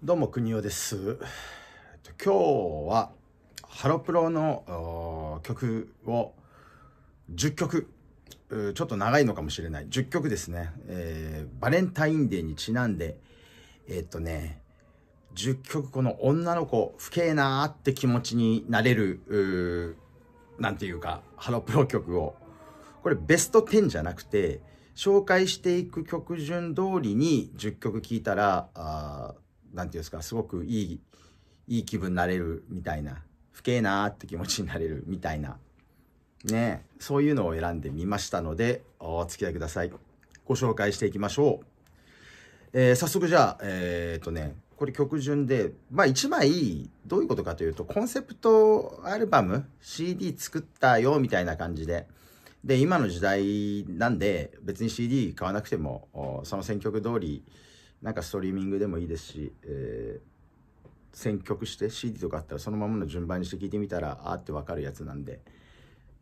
どうも、国尾です。今日は、ハロプロの曲を10曲、ちょっと長いのかもしれない、10曲ですね、えー、バレンタインデーにちなんで、えー、っとね、10曲この女の子、不敬なーって気持ちになれる、なんていうか、ハロプロ曲を、これベスト10じゃなくて、紹介していく曲順通りに10曲聴いたら、なんていうんですか、すごくいい、いい気分になれるみたいな、不敬なーって気持ちになれるみたいな、ね、そういうのを選んでみましたので、お付き合いください。ご紹介していきましょう。えー、早速じゃあ、えー、っとね、これ曲順で、まあ一枚、どういうことかというと、コンセプトアルバム、CD 作ったよ、みたいな感じで。で、今の時代なんで、別に CD 買わなくても、その選曲通り、なんかストリーミングでもいいですし、えー、選曲して CD とかあったらそのままの順番にして聴いてみたらあーってわかるやつなんで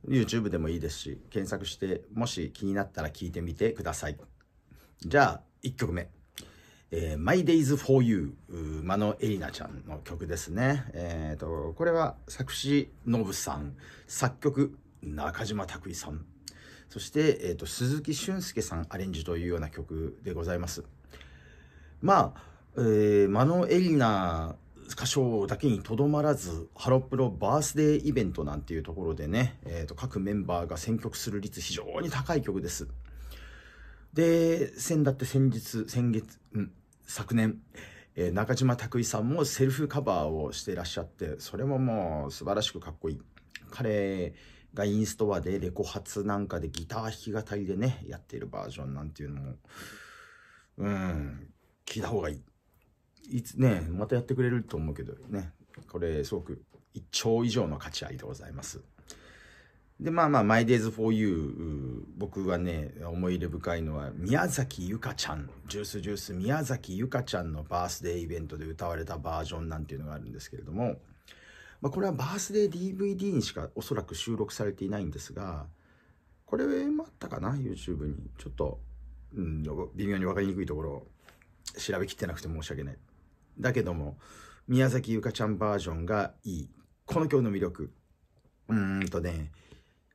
YouTube でもいいですし検索してもし気になったら聴いてみてくださいじゃあ1曲目えー、My Days for You マノエリナちゃんの曲ですね。えっ、ー、と、これは作詞ノブさん、作曲中島拓衣さん、そして、えーと鈴木俊介さんアレンジというような曲でございます。まあ、えー、マノエリナ歌唱だけにとどまらずハロプロバースデーイベントなんていうところでね、えーと、各メンバーが選曲する率非常に高い曲です。で先だって先日先月、ん、昨年、えー、中島拓衣さんもセルフカバーをしていらっしゃってそれももう素晴らしくかっこいい。彼がインストアでレコ発なんかでギター弾き語りでねやっているバージョンなんていうのもうん聞いた方がいい。いつね、またやってくれると思うけどね、これすごく1兆以上の価値ありでございます。で、まあまあ、My Days for You、僕はね、思い入れ深いのは、宮崎ゆかちゃん、ジュースジュース宮崎ゆかちゃんのバースデーイベントで歌われたバージョンなんていうのがあるんですけれども、まあ、これはバースデー DVD にしかおそらく収録されていないんですが、これもあったかな、YouTube に。ちょっと、うん、微妙に分かりにくいところ調べきってなくて申し訳ない。だけども、宮崎ゆかちゃんバージョンがいい。この曲の魅力。うーんとね、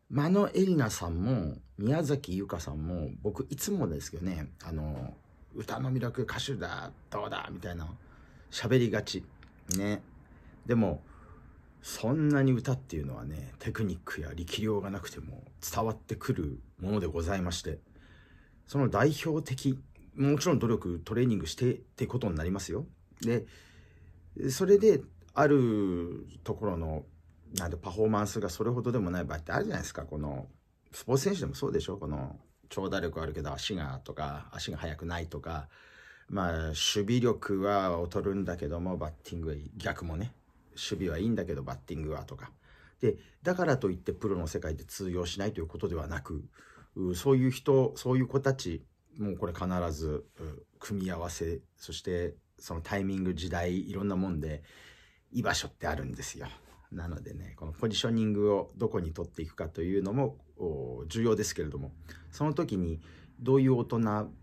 間野エ里奈さんも、宮崎ゆかさんも、僕いつもですけどね、あの、歌の魅力、歌手だ、どうだ、みたいな、喋りがち。ね。でも、そんなに歌っていうのはね、テクニックや力量がなくても伝わってくるものでございまして、その代表的もちろん努力トレーニングしてってことになりますよでそれであるところのなんパフォーマンスがそれほどでもない場合ってあるじゃないですかこのスポーツ選手でもそうでしょこの長打力あるけど足がとか足が速くないとかまあ守備力は劣るんだけどもバッティングは逆もね守備はいいんだけどバッティングはとかでだからといってプロの世界で通用しないということではなくそういう人そういう子たちもうこれ必ず組み合わせそしてそのタイミング時代いろんなもんで居場所ってあるんですよ。なのでねこのポジショニングをどこに取っていくかというのも重要ですけれどもその時にどういう大人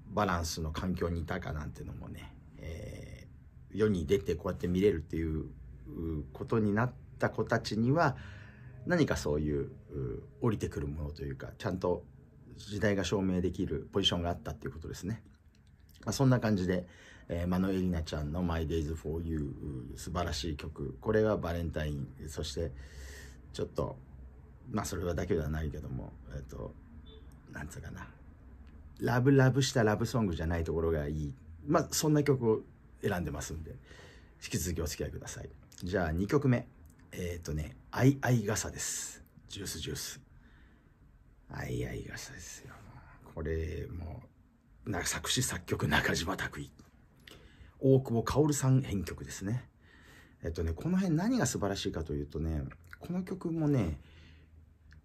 バランスの環境にいたかなんてのもね、えー、世に出てこうやって見れるっていうことになった子たちには何かそういう降りてくるものというかちゃんと時代が証明できるポジションがあったっていうことですね。まあ、そんな感じで、えー、マノエリナちゃんの My Days for You 素晴らしい曲。これはバレンタイン。そして、ちょっと、まあそれはだけではないけども、えっ、ー、と、なんつうかな。ラブラブしたラブソングじゃないところがいい。まあそんな曲を選んでますんで、引き続きお付き合いください。じゃあ2曲目。えっ、ー、とね、あいあい傘です。ジュースジュース。い合い傘ですよ。これも、な作詞作曲中島拓衣。大久保薫さん編曲ですね。えっとね、この辺何が素晴らしいかというとね、この曲もね、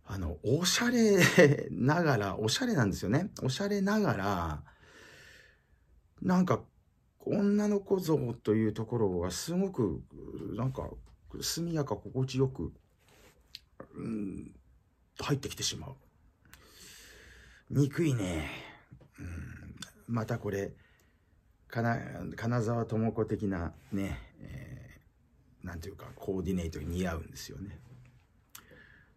あの、おしゃれながら、おしゃれなんですよね。おしゃれながら、なんか、女の子像というところがすごく、なんか、速やか心地よく、うん、入ってきてしまう。憎いね。うん、またこれ、金沢智子的なね、えー、なんていうか、コーディネートに似合うんですよね。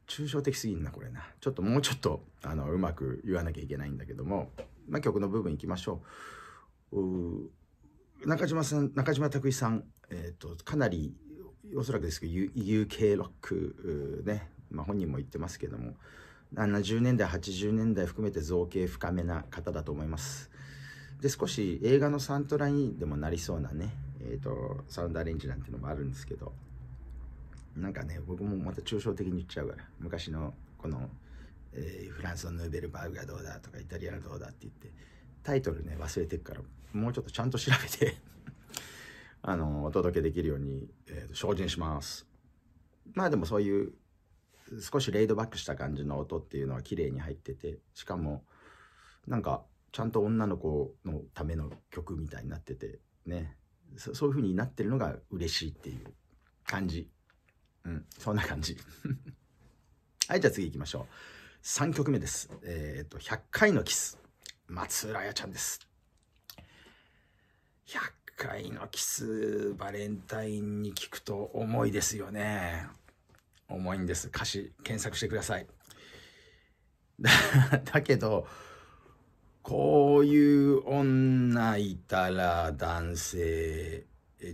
抽象的すぎんな、これな。ちょっともうちょっと、あの、うまく言わなきゃいけないんだけども、まあ、曲の部分いきましょう。う中島さん、中島拓一さん、えっ、ー、と、かなり、おそらくですけど、U、UK ロック、ね、まあ、本人も言ってますけども、70年代80年代含めて造形深めな方だと思いますで少し映画のサントラにでもなりそうなね、えーと、サウンドアレンジなんてのもあるんですけどなんかね僕もまた抽象的に言っちゃうから昔のこの、えー、フランスのヌーベルバーグがどうだとかイタリアのどうだって言ってタイトルね忘れてるからもうちょっとちゃんと調べて あのお届けできるように、えー精進しますまあでもそういう少しレイドバックした感じの音っていうのは綺麗に入っててしかもなんかちゃんと女の子のための曲みたいになっててねそういう風になってるのが嬉しいっていう感じうんそんな感じ はいじゃあ次行きましょう3曲目ですえっ、と「100回のキス」松浦彩ちゃんです100回のキスバレンタインに聞くと重いですよね重いんです。歌詞検索してください。だけど、こういう女いたら男性、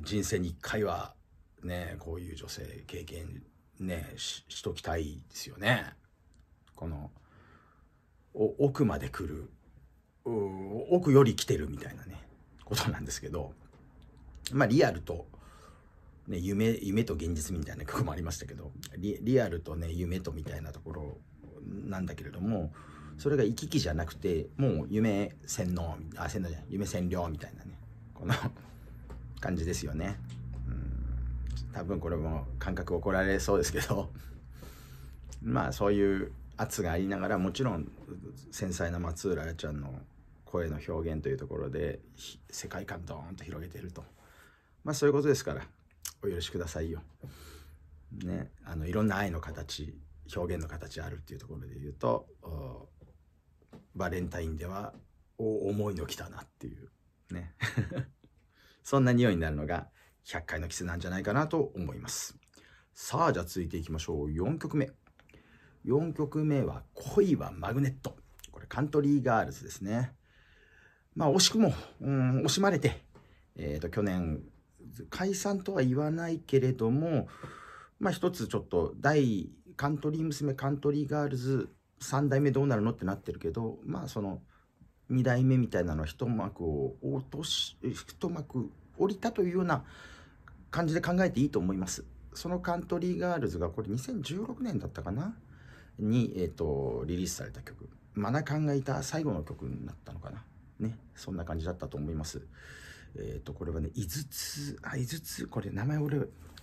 人生に一回はね、こういう女性経験ね、ししときたいですよね。この、お奥まで来る、奥より来てるみたいなね、ことなんですけど、まあリアルとね、夢、夢と現実みたいな 曲もありましたけど、リリアルとね、夢とみたいなところなんだけれども、それが行き来じゃなくて、もう夢洗脳、あ、洗脳じゃん夢占領みたいなね、この感じですよね。うん多分これも感覚怒られそうですけど まあそういう圧がありながらもちろん繊細な松浦彩ちゃんの声の表現というところで世界観ドーンと広げているとまあそういうことですからお許しくださいよ。ね、あのいろんな愛の形表現の形あるっていうところで言うとバレンタインではお思いの来たなっていうね そんな匂いになるのが100回のキスなんじゃないかなと思いますさあじゃあ続いていきましょう4曲目4曲目は「恋はマグネット」これカントリーガールズですねまあ惜しくも、うん、惜しまれて、えーと去年解散とは言わないけれども、まあ一つちょっと第カントリー娘カントリーガールズ3代目どうなるのってなってるけどまあその2代目みたいなのは一幕を落とし一幕降りたというような感じで考えていいと思います。そのカントリーガールズがこれ2016年だったかなに、えーと、リリースされた曲マナカンがいた最後の曲になったのかなねそんな感じだったと思います。えっ、ー、と、これはね、井つ、あ、井つ、これ名前俺、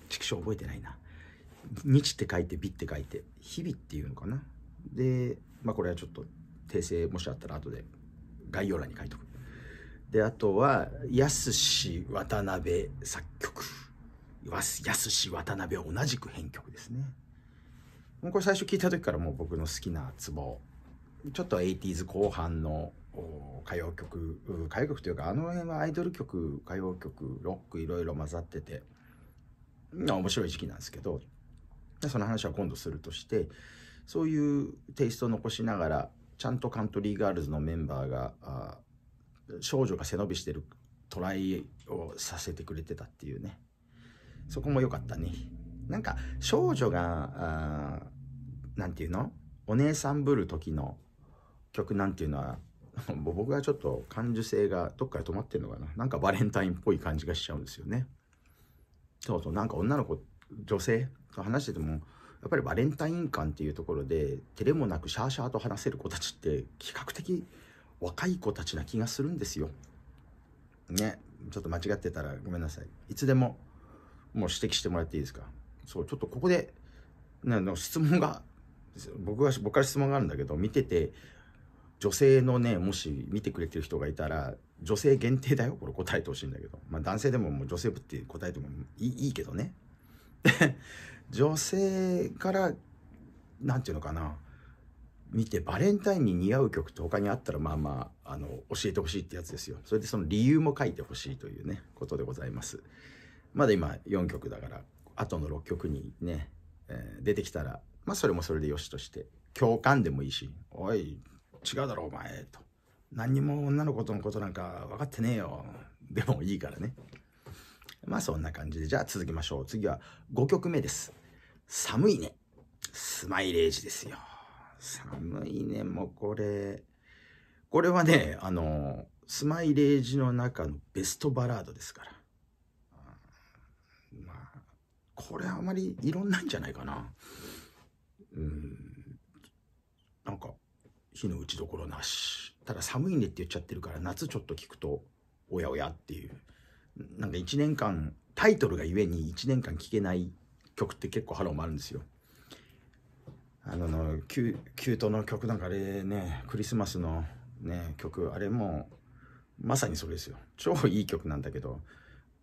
畜生覚えてないな。日って書いて、日って書いて、日々っていうのかな。で、まあこれはちょっと訂正もしあったら後で概要欄に書いとく。で、あとは、やすし渡辺作曲。やすし渡辺同じく編曲ですね。これ最初聞いた時からもう僕の好きなツボちょっと 80s 後半の歌謡曲歌謡曲というかあの辺はアイドル曲歌謡曲ロックいろいろ混ざってて面白い時期なんですけどその話は今度するとしてそういうテイストを残しながらちゃんとカントリーガールズのメンバーがあ少女が背伸びしてるトライをさせてくれてたっていうねそこも良かったねなんか少女が何て言うのお姉さんぶる時の曲なんていうのは 僕はちょっと感受性がどっかで止まってるのかななんかバレンタインっぽい感じがしちゃうんですよねそうそうなんか女の子女性と話しててもやっぱりバレンタイン感っていうところで照れもなくシャーシャーと話せる子たちって比較的若い子たちな気がするんですよねちょっと間違ってたらごめんなさいいつでももう指摘してもらっていいですかそうちょっとここでなの質問が僕は僕から質問があるんだけど見てて女性のね、もし見てくれてる人がいたら、女性限定だよ。これ答えてほしいんだけど。まあ男性でももう女性部って答えてもいいいいけどね。女性から、何ていうのかな。見てバレンタインに似合う曲と他にあったらまあまああの教えてほしいってやつですよそれでその理由も書いてほしいというねことでございますまだ今4曲だからあとの6曲にね、えー、出てきたらまあそれもそれでよしとして共感でもいいし「おい違うだろお前と何にも女の子とのことなんか分かってねえよでもいいからねまあそんな感じでじゃあ続きましょう次は5曲目です寒いねスマイレージですよ寒いねもうこれこれはねあのスマイレージの中のベストバラードですからまあこれあまりいろんなんじゃないかなうんなんか非の打ちどころなし。ただ寒いねって言っちゃってるから、夏ちょっと聞くと、おやおやっていう。なんか1年間、タイトルがゆえに1年間聴けない曲って結構ハローもあるんですよ。あの、キュキュートの曲なんかあれね、クリスマスのね、曲、あれも、まさにそれですよ。超いい曲なんだけど、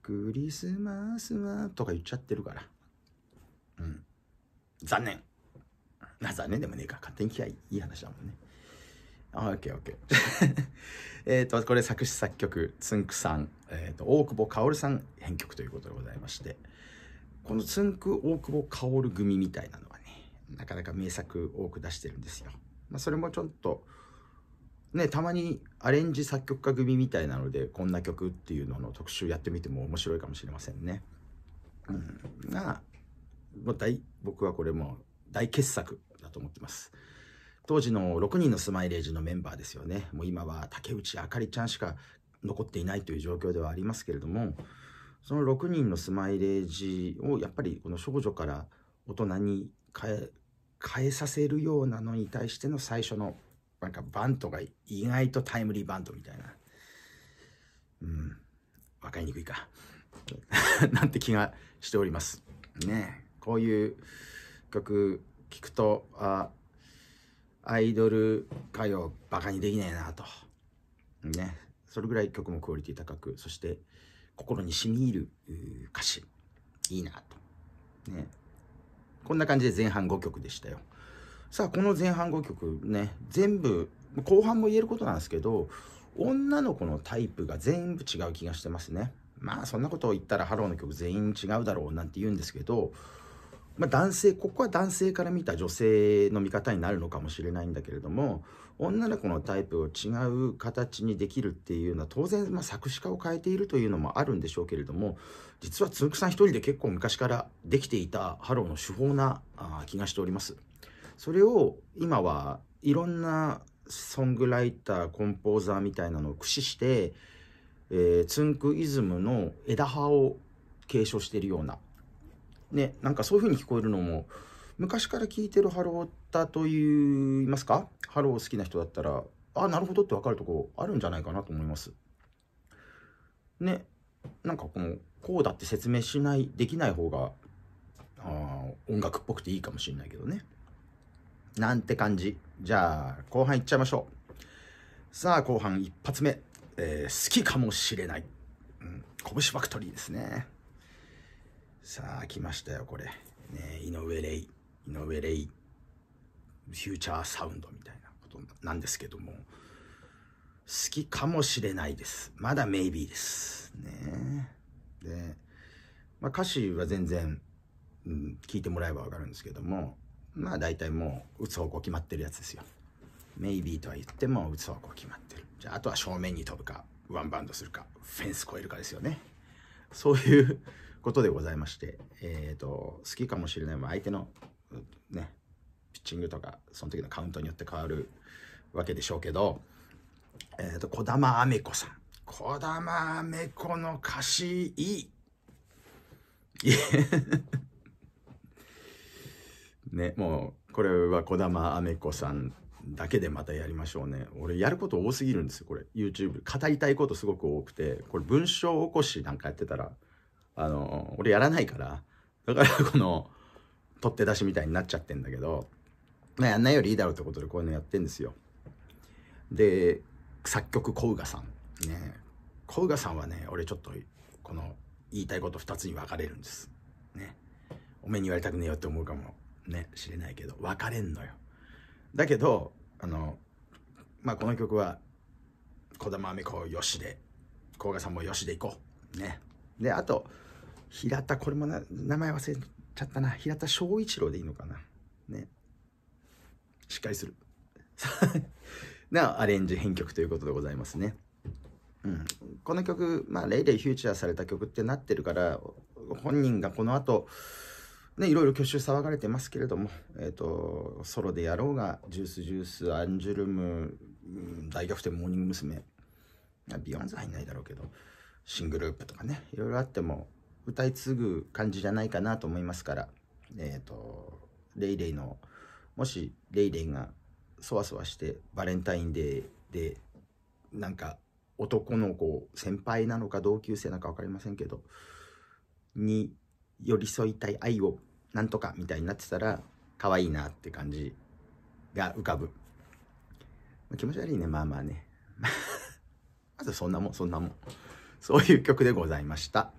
クリスマスはとか言っちゃってるから。うん。残念。残念でもねえか。勝手に聞きゃいい話だもんね。あ、オッケーオッケー。えっと、これ作詞作曲、つんくさん、えっ、ー、と、大久保かおるさん編曲ということでございまして、このつんく大久保かおる組みたいなのはね、なかなか名作多く出してるんですよ。まあ、それもちょっと、ね、たまにアレンジ作曲家組みたいなのでこんな曲っていうのの特集やってみても面白いかもしれませんね。うん、がもう大僕はこれも大傑作だと思ってます。当時の6人のスマイレージのメンバーですよね。もう今は竹内あかりちゃんしか残っていないという状況ではありますけれども、その6人のスマイレージをやっぱりこの少女から大人に変え、変えさせるようなのに対しての最初のなんかバントが意外とタイムリーバントみたいな。うん。わかりにくいか。なんて気がしております。ねこういう曲聞くと、あアイドル歌謡バカにできねえなと。ね。それぐらい曲もクオリティ高く、そして心に染み入る歌詞。いいなと。ね。こんな感じで前半5曲でしたよ。さあ、この前半5曲ね、全部、後半も言えることなんですけど、女の子のタイプが全部違う気がしてますね。まあ、そんなことを言ったらハローの曲全員違うだろうなんて言うんですけど、まあ、男性ここは男性から見た女性の見方になるのかもしれないんだけれども女の子のタイプを違う形にできるっていうのは当然、まあ、作詞家を変えているというのもあるんでしょうけれども実はつんくさん一人で結構昔からできていたハローの手法なあ気がしております。それを今はいろんなソングライターコンポーザーみたいなのを駆使して、えー、ツンクイズムの枝葉を継承しているようなね、なんかそういう風に聞こえるのも、昔から聞いてるハロータといいますか、ハロー好きな人だったら、あ、なるほどってわかるとこあるんじゃないかなと思います。ね、なんかこの、こうだって説明しない、できない方が、あ音楽っぽくていいかもしれないけどね。なんて感じ。じゃあ、後半いっちゃいましょう。さあ、後半一発目。えー、好きかもしれない。うん、拳ファクトリーですね。さあ、来ましたよ、これ。ね、井上レイ、井上レイ、フューチャーサウンドみたいなことなんですけども、好きかもしれないです。まだメイビーです。ね。で、まあ、歌詞は全然、うん、聞いてもらえばわかるんですけども、まあ大体もう、打つ方向決まってるやつですよ。メイビーとは言っても、打つ方向決まってる。じゃあ、あとは正面に飛ぶか、ワンバウンドするか、フェンス越えるかですよね。そういうことでございまして、えー、と、好きかもしれないも相手の、ね、ピッチングとか、その時のカウントによって変わるわけでしょうけど、えー、と、児玉アメ子さん。児玉アメ子の歌詞いい。ね、もう、これは児玉アメ子さんだけでまたやりましょうね。俺やること多すぎるんですよ、これ。YouTube。語りたいことすごく多くて、これ文章起こしなんかやってたら、あの、俺やらないから、だからこの、取って出しみたいになっちゃってんだけど、まあ、やんないよりいいだろうってことでこういうのやってんですよ。で、作曲、小宇賀さん。ね小宇賀さんはね、俺ちょっと、この、言いたいこと2つに分かれるんです。ね。おめに言われたくねえよって思うかも、ね、知れないけど、分かれんのよ。だけど、あの、まあ、この曲は、児玉亜美子よしで、小賀さんもよしでいこう。ね。で、あと、平田、これもな名前忘れちゃったな。平田翔一郎でいいのかな。ね。しっかりする。なアレンジ編曲ということでございますね。うん、この曲、まあ、レイレイフューチャーされた曲ってなってるから、本人がこの後、ね、いろいろ挙手騒がれてますけれども、えーと、ソロでやろうがジュースジュースアンジュルム、うん、大逆転モーニング娘。ビヨンズ入んないだろうけど新グループとかねいろいろあっても歌い継ぐ感じじゃないかなと思いますから、えっ、ー、と、レイレイの、もしレイレイがそわそわしてバレンタインデーで、なんか男の子、先輩なのか同級生なのか分かりませんけど、に寄り添いたい愛をなんとかみたいになってたら、可愛いなって感じが浮かぶ。気持ち悪いね、まあまあね。まずそんなもん、そんなもん。そういう曲でございました。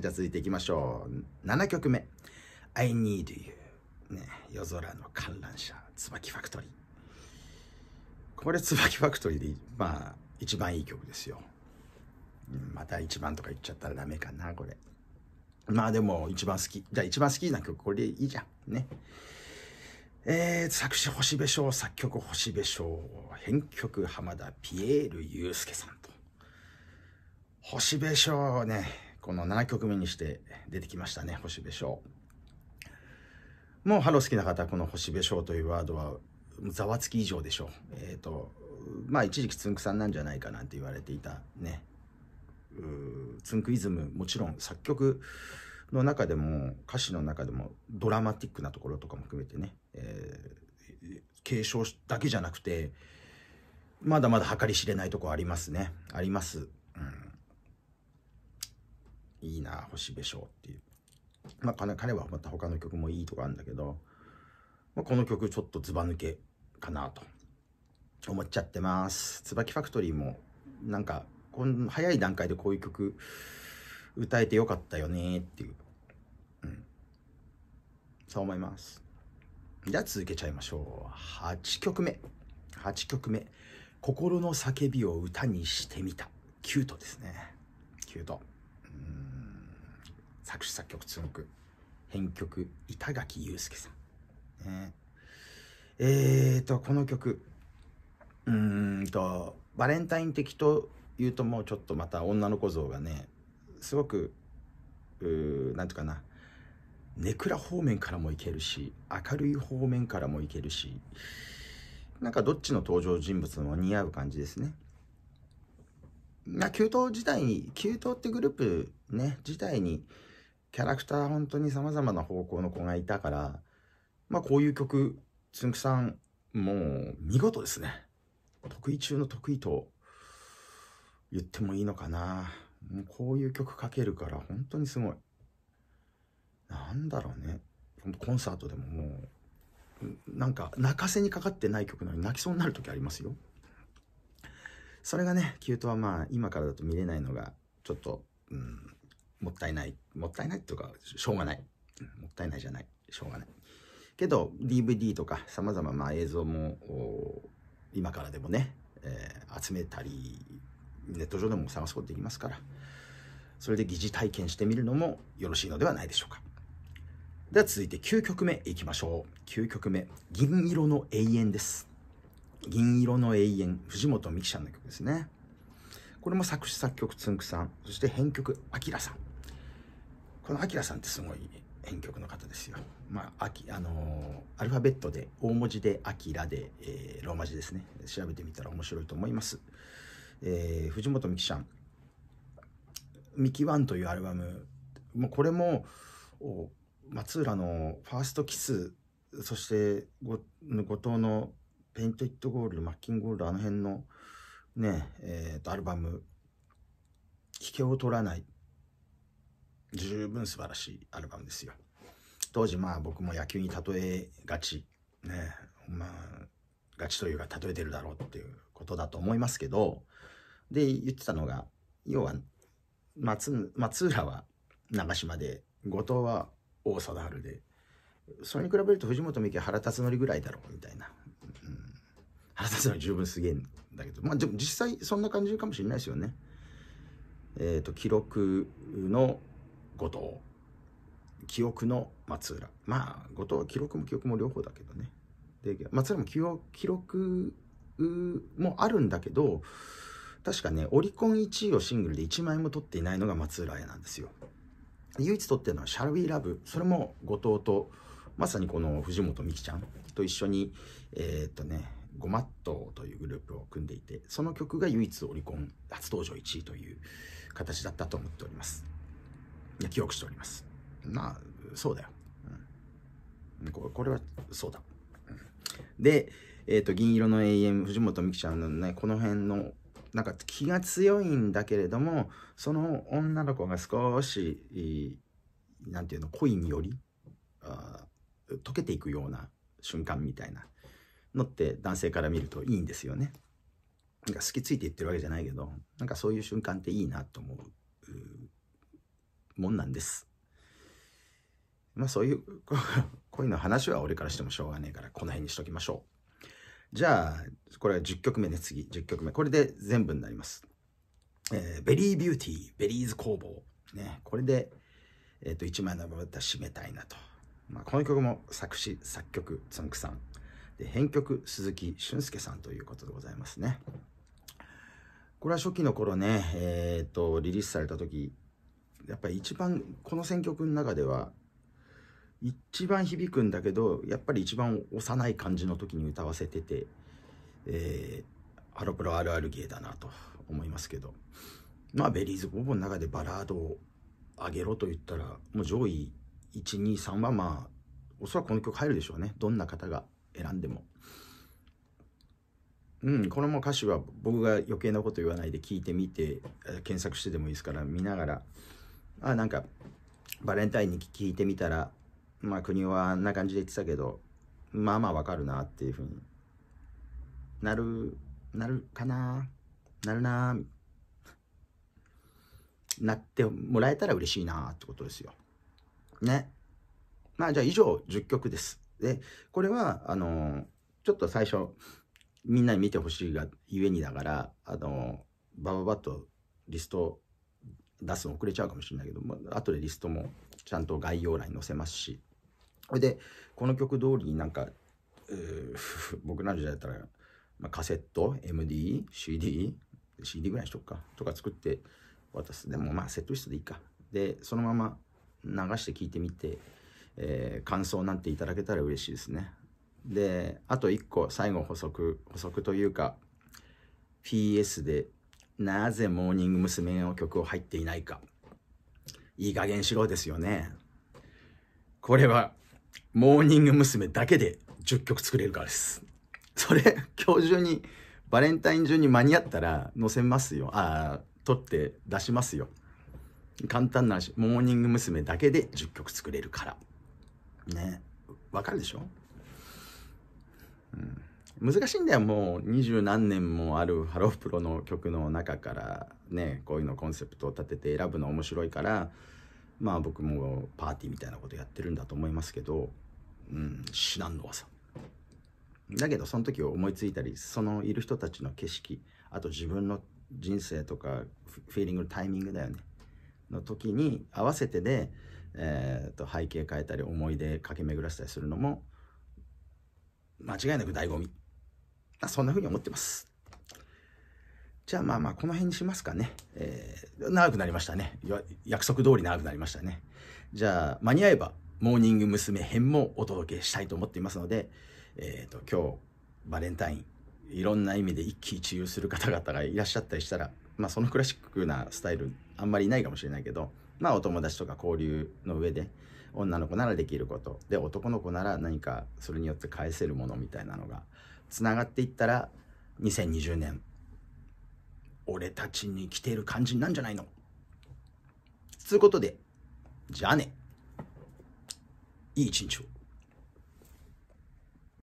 じゃあ続いていきましょう。7曲目。I need you。ね、夜空の観覧車、椿ファクトリー。これ、椿ファクトリーで、まあ、一番いい曲ですよ。また一番とか言っちゃったらダメかな、これ。まあでも、一番好き。じゃあ一番好きな曲、これでいいじゃん。ね。えー、作詞星部賞、作曲星部賞、編曲浜田ピエール祐介さんと。星部賞ね、この7曲目にして出てきましたね、星部翔。もうハロー好きな方、この星部翔というワードは、ざわつき以上でしょう。えっ、ー、と、まあ一時期つんくさんなんじゃないかなんて言われていたね、つんくイズム、もちろん作曲の中でも、歌詞の中でも、ドラマティックなところとかも含めてね、えー、継承だけじゃなくて、まだまだ計り知れないとこありますね。あります。いいな星部翔っていうまあ彼はまた他の曲もいいとこあるんだけど、まあ、この曲ちょっとずば抜けかなと思っちゃってます椿ファクトリーもなんかこん早い段階でこういう曲歌えてよかったよねっていう、うん、そう思いますじゃあ続けちゃいましょう8曲目8曲目「心の叫びを歌にしてみた」キュートですねキュート作詞作曲つんく編曲板垣裕介さん、ね、えーとこの曲うんとバレンタイン的というともうちょっとまた女の子像がねすごく何ていうかなネクラ方面からもいけるし明るい方面からもいけるしなんかどっちの登場人物も似合う感じですね。まあ、給湯自体に、給湯ってグループね、自体に、キャラクター本当に様々な方向の子がいたから、まあこういう曲、つんくさん、もう見事ですね。得意中の得意と言ってもいいのかな。もうこういう曲書けるから本当にすごい。なんだろうね。コンサートでももう、なんか泣かせにかかってない曲なのに泣きそうになる時ありますよ。それがね、キュートはまあ今からだと見れないのがちょっと、うん、もったいない。もったいないというか、しょうがない。もったいないじゃない。しょうがない。けど、DVD とか様々まあ映像も、今からでもね、えー、集めたり、ネット上でも探すことできますから、それで疑似体験してみるのもよろしいのではないでしょうか。では続いて9曲目いきましょう。9曲目、銀色の永遠です。銀色の永遠、藤本美貴さんの曲ですね。これも作詞作曲つんくさん、そして編曲あきらさん。このアキラさんってすごい編曲の方ですよ。まあ、き、あのー、アルファベットで、大文字で、アキラで、えー、ローマ字ですね。調べてみたら面白いと思います。えー、藤本美樹ちゃん。ミキワンというアルバム、もうこれも、松浦のファーストキス、そして後藤のペイント・イット・ゴールド、マッキン・ゴールド、あの辺のね、えー、とアルバム、引けを取らない。十分素晴らしいアルバムですよ。当時まあ僕も野球に例えがち、ね、まあ、がちというか例えてるだろうっていうことだと思いますけど、で、言ってたのが、要は松、松浦は長島で、後藤は大貞治で、それに比べると藤本美貴原辰徳ぐらいだろうみたいな。うん、原辰徳十分すげえんだけど、まあでも実際そんな感じかもしれないですよね。えっ、ー、と、記録の後藤記憶の松浦まあ後藤は記録も記憶も両方だけどねで松浦も記録もあるんだけど確かねオリコン1位をシングルで1枚も取っていないのが松浦綾なんですよ唯一取ってるのは「シャルィーラブそれも後藤とまさにこの藤本美貴ちゃんと一緒にえー、っとねゴマットというグループを組んでいてその曲が唯一オリコン初登場1位という形だったと思っております記憶しております。まあ、そうだよ。うん、これはそうだ。うん、で、えっ、ー、と、銀色の永遠藤本美貴ちゃんのね、この辺の、なんか気が強いんだけれども、その女の子が少し、なんていうの、恋により、あ溶けていくような瞬間みたいなのって男性から見るといいんですよね。なんか好きついて言ってるわけじゃないけど、なんかそういう瞬間っていいなと思うもんなんです。まあそういう、恋の話は俺からしてもしょうがねえから、この辺にしときましょう。じゃあ、これは10曲目ね、次、10曲目。これで全部になります。えー、ベリービューティー、ベリーズ工房。ね、これで、えっ、ー、と、1枚のター締めたいなと。まあ、この曲も作詞、作曲、つんくさん。で、編曲、鈴木俊介さんということでございますね。これは初期の頃ね、えっ、ー、と、リリースされた時、やっぱり一番この選曲の中では一番響くんだけどやっぱり一番幼い感じの時に歌わせてて、えー、ハロプロあるある芸だなと思いますけどまあベリーズボボの中でバラードを上げろと言ったらもう上位123はまあおそらくこの曲入るでしょうねどんな方が選んでも。うん、これも歌詞は僕が余計なこと言わないで聞いてみて検索してでもいいですから見ながらあなんかバレンタインに聞いてみたらまあ国はあんな感じで言ってたけどまあまあわかるなっていうふうになるなるかななるななってもらえたら嬉しいなってことですよ。ね。まあじゃあ以上10曲です。で、これはあのー、ちょっと最初みんなに見てほしいがゆえにだから、あのー、バババッとリスト出すの遅れちゃうかもしれないけど、まあ後でリストもちゃんと概要欄に載せますしそれでこの曲通りになんか、僕なんじゃだったら、まあ、カセット MDCD CD ぐらいにしとくかとか作って渡すでもまあセットリストでいいかでそのまま流して聞いてみて、えー、感想なんていただけたら嬉しいですねであと一個最後補足補足というか PS でなぜモーニング娘。の曲を入っていないか。いい加減しろですよね。これは、モーニング娘。だけで10曲作れるからです。それ、今日中に、バレンタイン中に間に合ったら載せますよ。ああ、撮って出しますよ。簡単な話、モーニング娘。だけで10曲作れるから。ね。わかるでしょうん。難しいんだよもう二十何年もあるハロープロの曲の中からねこういうのコンセプトを立てて選ぶの面白いからまあ僕もパーティーみたいなことやってるんだと思いますけどうん至難の技だけどその時思いついたりそのいる人たちの景色あと自分の人生とかフィーリングのタイミングだよねの時に合わせてで、えー、と背景変えたり思い出駆け巡らせたりするのも間違いなく醍醐味そんな風に思ってます。じゃあまあまあ、この辺にしますかね。えー、長くなりましたね。約束通り長くなりましたね。じゃあ、間に合えば、モーニング娘。編もお届けしたいと思っていますので、えっ、ー、と、今日、バレンタイン、いろんな意味で一喜一憂する方々がいらっしゃったりしたら、まあ、そのクラシックなスタイル、あんまりいないかもしれないけど、まあ、お友達とか交流の上で、女の子ならできること、で、男の子なら何か、それによって返せるものみたいなのが、つながっていったら2020年俺たちに来ている感じなんじゃないのつうことでじゃあねいい一日を。